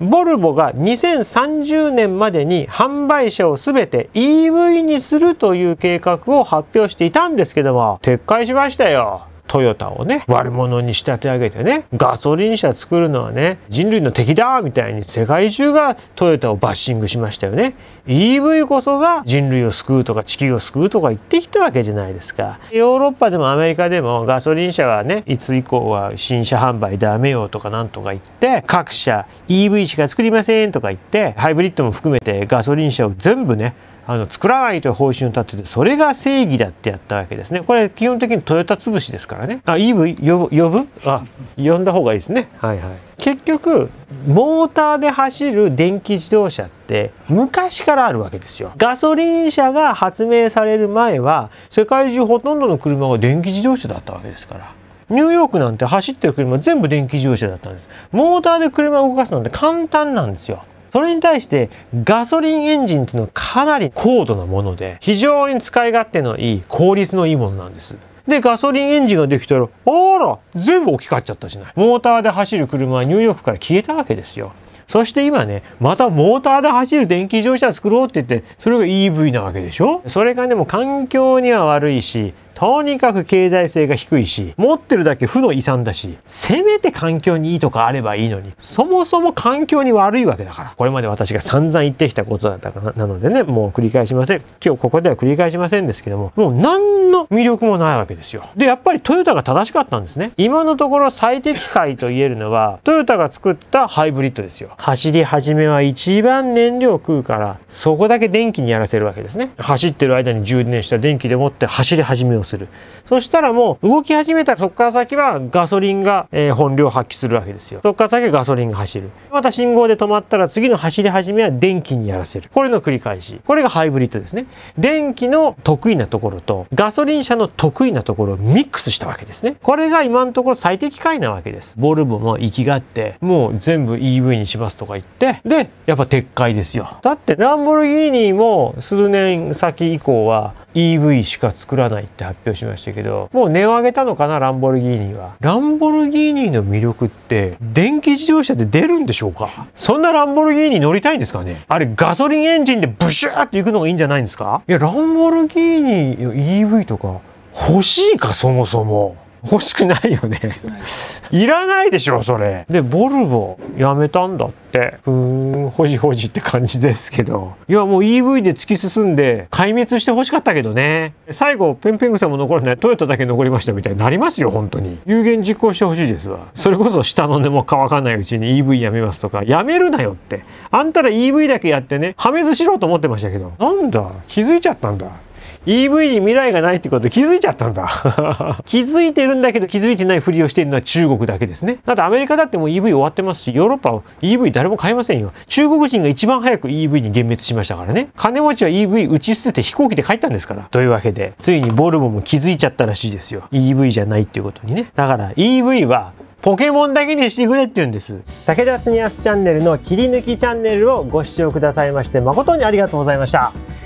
ボルボが2030年までに販売車を全て EV にするという計画を発表していたんですけども撤回しましたよ。トヨタをね悪者に仕立て上げてねガソリン車作るのはね人類の敵だみたいに世界中がトヨタをバッシングしましたよね EV こそが人類を救うとか地球を救うとか言ってきたわけじゃないですかヨーロッパでもアメリカでもガソリン車はねいつ以降は新車販売ダメよとかなんとか言って各社 EV しか作りませんとか言ってハイブリッドも含めてガソリン車を全部ねあの作らないという方針を立ててそれが正義だってやったわけですねこれ基本的にトヨタ潰しですからねあ EV 呼ぶ呼ぶあ呼んだ方がいいですねはいはい結局モーターで走る電気自動車って昔からあるわけですよガソリン車が発明される前は世界中ほとんどの車が電気自動車だったわけですからニューヨークなんて走ってる車全部電気自動車だったんですモーターで車を動かすなんて簡単なんですよそれに対してガソリンエンジンっていうのはかなり高度なもので非常に使い勝手のいい効率のいいものなんです。でガソリンエンジンができたらあら全部置き換わっちゃったしないモーターで走る車はニューヨークから消えたわけですよ。そして今ね、またモーターで走る電気自動車作ろうって言って、それが EV なわけでしょそれがでも環境には悪いし、とにかく経済性が低いし、持ってるだけ負の遺産だし、せめて環境にいいとかあればいいのに、そもそも環境に悪いわけだから。これまで私が散々言ってきたことだったかな。なのでね、もう繰り返しません。今日ここでは繰り返しませんですけども、もう何の魅力もないわけですよ。で、やっぱりトヨタが正しかったんですね。今のところ最適解と言えるのは、トヨタが作ったハイブリッドですよ。走り始めは一番燃料食うから、そこだけ電気にやらせるわけですね。走ってる間に充電した電気でもって走り始めをするそしたらもう動き始めたらそこから先はガソリンが、え本領発揮するわけですよそこから先はガソリンが走るまた信号で止まったら次の走り始めは電気にやらせるこれの繰り返しこれがハイブリッドですね電気の得意なところとガソリン車の得意なところをミックスしたわけですねこれが今のところ最適解なわけですボルボも行きがってもう全部 EV にしますとか言ってでやっぱ撤回ですよだってランボルギーニも数年先以降は EV しか作らないって発表しましたけどもう値を上げたのかなランボルギーニはランボルギーニの魅力って電気自動車で出るんでしょうかそんなランボルギーニ乗りたいんですかねあれガソリンエンジンでブシューっていくのがいいんじゃないんですかいやランボルギーニの EV とか欲しいかそもそも欲しくないよねいらないでしょそれでボルボやめたんだってふーんほじほじって感じですけどいやもう EV で突き進んで壊滅してほしかったけどね最後ペンペングさんも残らないトヨタだけ残りましたみたいになりますよ本当に有言実行してほしいですわそれこそ下の根も乾かないうちに EV やめますとかやめるなよってあんたら EV だけやってね破滅しろと思ってましたけどなんだ気づいちゃったんだ EV に未来がないってこと気づいちゃったんだ 気づいてるんだけど気づいてないふりをしているのは中国だけですねだってアメリカだってもう EV 終わってますしヨーロッパは EV 誰も買いませんよ中国人が一番早く EV に幻滅しましたからね金持ちは EV 打ち捨てて飛行機で帰ったんですからというわけでついにボルボも気づいちゃったらしいですよ EV じゃないっていうことにねだから EV はポケモンだけにしてくれって言うんです武田恒康チャンネルの切り抜きチャンネルをご視聴くださいまして誠にありがとうございました